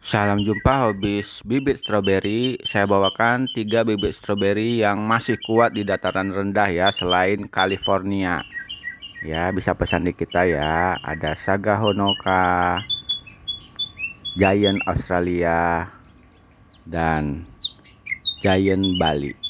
Salam jumpa hobis bibit stroberi. Saya bawakan tiga bibit stroberi yang masih kuat di dataran rendah ya selain California. Ya, bisa pesan di kita ya. Ada Saga Honoka, Giant Australia dan Giant Bali.